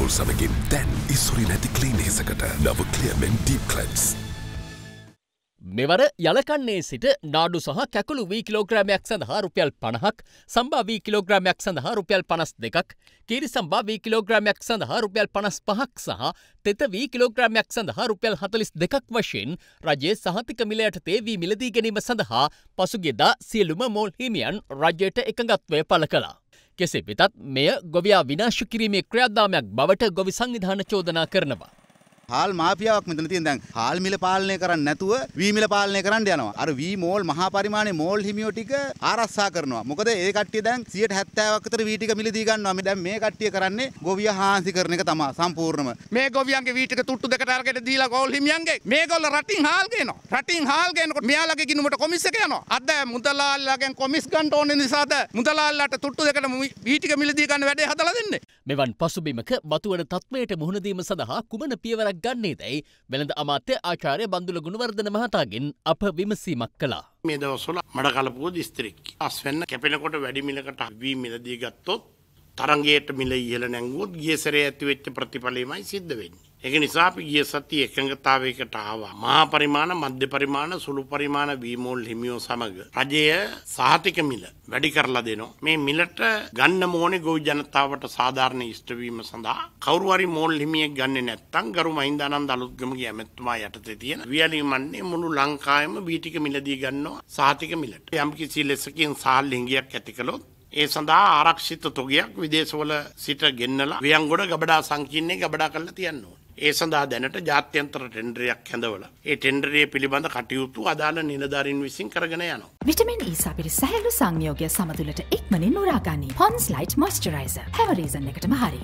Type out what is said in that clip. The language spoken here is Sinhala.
කුල් සමගින් දැන් ඉස්සුරි නැති ක්ලීන් හිසකට නව ක්ලියමෙන් ඩීප් කලන්ස්. මෙවර යලකන්නේ සිට නාඩු සහ කැකුළු වී කිලෝග්‍රෑමයක් සඳහා රුපියල් පණහක් සම්බා වී කිලෝග්‍රෑමයක් සඳහා රුපියල් පනස් දෙකක් කීරි සම්බා වී කිලෝග්‍රෑමයක් සඳහා රුපියල් පනස් පහක් සහ තෙත වී කිලෝග්‍රෑමයක් සඳහා රුපියල් හතලිස් දෙකක් වශයෙන් රජයේ සහතික මිලයට තේවී මිලදී ගැනීම සඳහා පසුගෙදා සියලුම මෝල් හිමියන් රජයට එකඟත්වය පළ කලා. කෙසේ වෙතත් මෙය ගොවයා විනාශ කිරීමේ ක්‍රියාදාමයක් බවට ගොවි සංවිධාන චෝදනා කරනවා. හාල් මාපියාවක් මෙතන තියෙන දැන් හාල් මිල පාලනය කරන්නේ නැතුව වී මිල පාලනය කරන්න යනවා. අර වී මෝල් මහා පරිමාණයේ මෝල් හිමියෝ ටික ආරක්ෂා කරනවා. මොකද ඒ කට්ටිය දැන් 70ක් අතර වී ටික මිලදී ගන්නවා. මේ දැන් මේ කට්ටිය කරන්නේ ගොවිය හාන්සි කරන එක තමයි සම්පූර්ණම. මේ ගොවියන්ගේ වී ටික තුට්ටු දෙකට අරගෙන දීලා ගෝල් හිමියන්ගේ මේගොල්ලෝ රටින් හාල් ගේනවා. රටින් හාල් ගේනකොට මෙයාලගේ ගිණුමට කොමිස් එක යනවා. අද මුදලාල්ලාගෙන් කොමිස් ගන්න ඕනේ නිසාද මුදලාල්ලාට තුට්ටු දෙකට වීටික මිලදී ගන්න වැඩේ හදලා දෙන්නේ. මෙවන් පසුබිමක මතුවන තත්වයට මුහුණදීම සඳහා කුමන පියවරක් ගන්නේ දැයි වෙළඳ අමාත්‍ය ආචාරය බඳුල ගුණවර්ධන මහතාගෙන් අප විමසීමක් කලා. මේ දවසොල මඩ කලපුුව දිස්ත්‍රික් අස්වන්න කැපෙනකොට වැඩිමිලකට වී මිලදී ගත්තොත් තරන්ගේට මිල ඉහල නැංගුවත් ගේසරේ ඇතිවෙච්ච ප්‍රතිඵලීමයි සිද්ධ වෙන්නේ. ඒක නිසා අපි ගිය සතිය එකඟතාවයකට ආවා. මහා පරිමාණ, මධ්‍ය පරිමාණ, සුළු පරිමාණ වීමෝල් හිමියෝ සමග රජය සහතික මිල වැඩි කරලා දෙනවා. මේ මිලට ගන්න ඕනේ ගොවි ජනතාවට සාධාරණ ඉෂ්ට වීම සඳහා කවුරු හරි මෝල් හිමියෙක් ගන්නේ නැත්නම් ගරු මහින්දානන්ද අලුත්ගමගේ ඇමතුමා යටතේ තියෙන වියලිමන්නේ මුළු ලංකාවෙම වීටික මිලදී ගන්නවා සහතික මිලට. යම් කිසි ලෙසකින් සාල් ලිංගියක් ඇති කළොත් ඒ සඳහා ආරක්ෂිත තොගයක් විදේශවල සිට ගෙන්නලා වියන්ගොඩ ගබඩා සංකීර්ණේ ගබඩා කරලා තියන්න ඕන. ඒ සඳහා දැනට ජාත්‍යන්තර ටෙන්ඩරයක් හැඳවල ඒ ටෙන්ඩරේ පිළිබඳ කටයුතු අදාළ නිලධාරින් විසින් කරගෙන යන. විටමින් E සපිරි සැහැලු සංයෝගය සමතුලට ඉක්මනින් උරාගනී පොන්ස් ලයිට් මොස්චරයිසර් හැවරීසන් එකටම හරි.